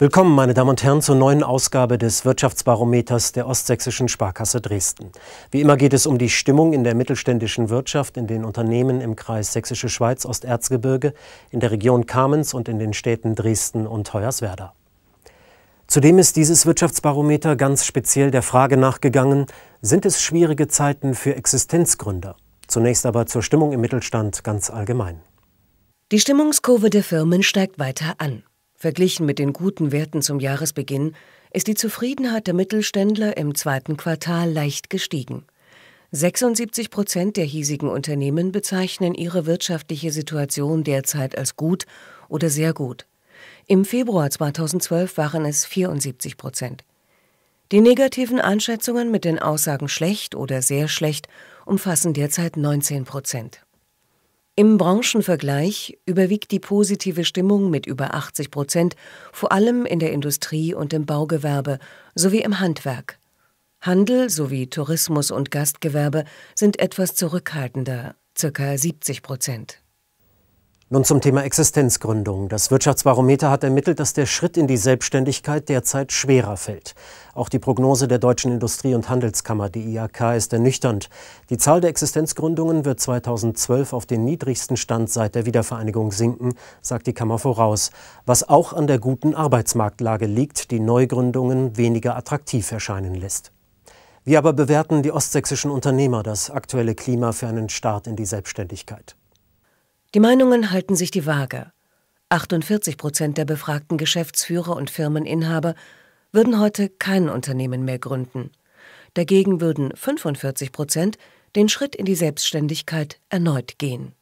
Willkommen, meine Damen und Herren, zur neuen Ausgabe des Wirtschaftsbarometers der Ostsächsischen Sparkasse Dresden. Wie immer geht es um die Stimmung in der mittelständischen Wirtschaft, in den Unternehmen im Kreis Sächsische Schweiz, Osterzgebirge, in der Region Kamenz und in den Städten Dresden und Hoyerswerda. Zudem ist dieses Wirtschaftsbarometer ganz speziell der Frage nachgegangen, sind es schwierige Zeiten für Existenzgründer? Zunächst aber zur Stimmung im Mittelstand ganz allgemein. Die Stimmungskurve der Firmen steigt weiter an. Verglichen mit den guten Werten zum Jahresbeginn ist die Zufriedenheit der Mittelständler im zweiten Quartal leicht gestiegen. 76 Prozent der hiesigen Unternehmen bezeichnen ihre wirtschaftliche Situation derzeit als gut oder sehr gut. Im Februar 2012 waren es 74 Prozent. Die negativen Einschätzungen mit den Aussagen schlecht oder sehr schlecht umfassen derzeit 19 Prozent. Im Branchenvergleich überwiegt die positive Stimmung mit über 80 Prozent, vor allem in der Industrie und im Baugewerbe sowie im Handwerk. Handel sowie Tourismus und Gastgewerbe sind etwas zurückhaltender, ca. 70 Prozent. Nun zum Thema Existenzgründung. Das Wirtschaftsbarometer hat ermittelt, dass der Schritt in die Selbstständigkeit derzeit schwerer fällt. Auch die Prognose der Deutschen Industrie- und Handelskammer, die IAK, ist ernüchternd. Die Zahl der Existenzgründungen wird 2012 auf den niedrigsten Stand seit der Wiedervereinigung sinken, sagt die Kammer voraus. Was auch an der guten Arbeitsmarktlage liegt, die Neugründungen weniger attraktiv erscheinen lässt. Wie aber bewerten die ostsächsischen Unternehmer das aktuelle Klima für einen Start in die Selbstständigkeit? Die Meinungen halten sich die Waage. 48 Prozent der befragten Geschäftsführer und Firmeninhaber würden heute kein Unternehmen mehr gründen. Dagegen würden 45 Prozent den Schritt in die Selbstständigkeit erneut gehen.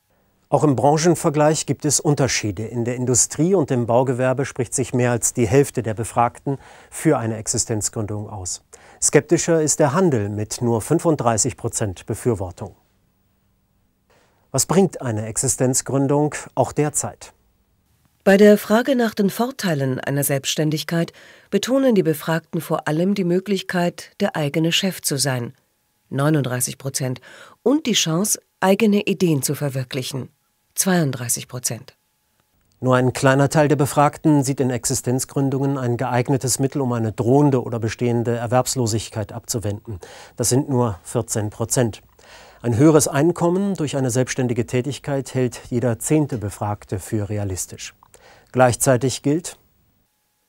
Auch im Branchenvergleich gibt es Unterschiede. In der Industrie und im Baugewerbe spricht sich mehr als die Hälfte der Befragten für eine Existenzgründung aus. Skeptischer ist der Handel mit nur 35 Prozent Befürwortung. Was bringt eine Existenzgründung auch derzeit? Bei der Frage nach den Vorteilen einer Selbstständigkeit betonen die Befragten vor allem die Möglichkeit, der eigene Chef zu sein, 39 Prozent, und die Chance, eigene Ideen zu verwirklichen, 32 Prozent. Nur ein kleiner Teil der Befragten sieht in Existenzgründungen ein geeignetes Mittel, um eine drohende oder bestehende Erwerbslosigkeit abzuwenden. Das sind nur 14 Prozent. Ein höheres Einkommen durch eine selbstständige Tätigkeit hält jeder zehnte Befragte für realistisch. Gleichzeitig gilt,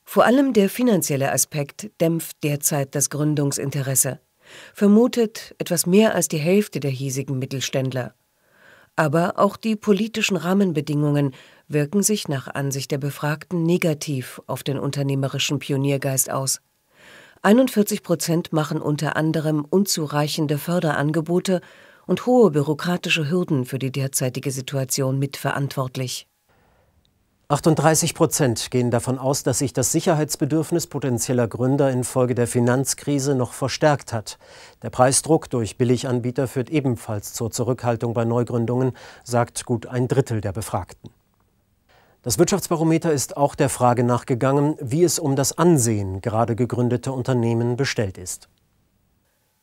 vor allem der finanzielle Aspekt dämpft derzeit das Gründungsinteresse, vermutet etwas mehr als die Hälfte der hiesigen Mittelständler. Aber auch die politischen Rahmenbedingungen wirken sich nach Ansicht der Befragten negativ auf den unternehmerischen Pioniergeist aus. 41 Prozent machen unter anderem unzureichende Förderangebote und hohe bürokratische Hürden für die derzeitige Situation mitverantwortlich. 38 Prozent gehen davon aus, dass sich das Sicherheitsbedürfnis potenzieller Gründer infolge der Finanzkrise noch verstärkt hat. Der Preisdruck durch Billiganbieter führt ebenfalls zur Zurückhaltung bei Neugründungen, sagt gut ein Drittel der Befragten. Das Wirtschaftsbarometer ist auch der Frage nachgegangen, wie es um das Ansehen gerade gegründeter Unternehmen bestellt ist.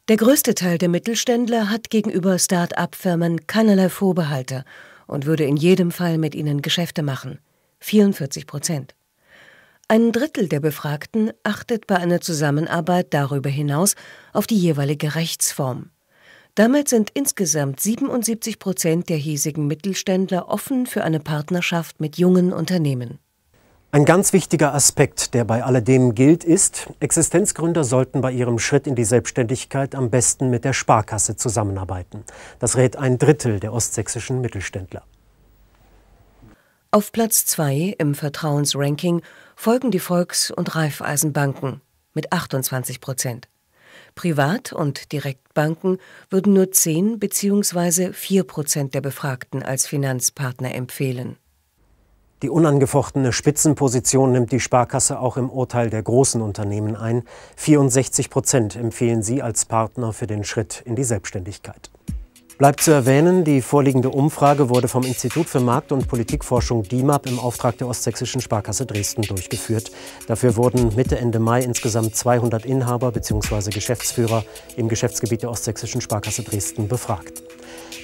Der größte Teil der Mittelständler hat gegenüber Start-up-Firmen keinerlei Vorbehalte und würde in jedem Fall mit ihnen Geschäfte machen. 44 Prozent. Ein Drittel der Befragten achtet bei einer Zusammenarbeit darüber hinaus auf die jeweilige Rechtsform. Damit sind insgesamt 77 Prozent der hiesigen Mittelständler offen für eine Partnerschaft mit jungen Unternehmen. Ein ganz wichtiger Aspekt, der bei alledem gilt, ist, Existenzgründer sollten bei ihrem Schritt in die Selbstständigkeit am besten mit der Sparkasse zusammenarbeiten. Das rät ein Drittel der ostsächsischen Mittelständler. Auf Platz 2 im Vertrauensranking folgen die Volks- und Raiffeisenbanken mit 28 Prozent. Privat- und Direktbanken würden nur 10 bzw. 4 Prozent der Befragten als Finanzpartner empfehlen. Die unangefochtene Spitzenposition nimmt die Sparkasse auch im Urteil der großen Unternehmen ein. 64 Prozent empfehlen sie als Partner für den Schritt in die Selbstständigkeit. Bleibt zu erwähnen, die vorliegende Umfrage wurde vom Institut für Markt- und Politikforschung DIMAP im Auftrag der Ostsächsischen Sparkasse Dresden durchgeführt. Dafür wurden Mitte, Ende Mai insgesamt 200 Inhaber bzw. Geschäftsführer im Geschäftsgebiet der Ostsächsischen Sparkasse Dresden befragt.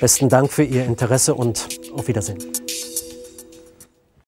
Besten Dank für Ihr Interesse und auf Wiedersehen.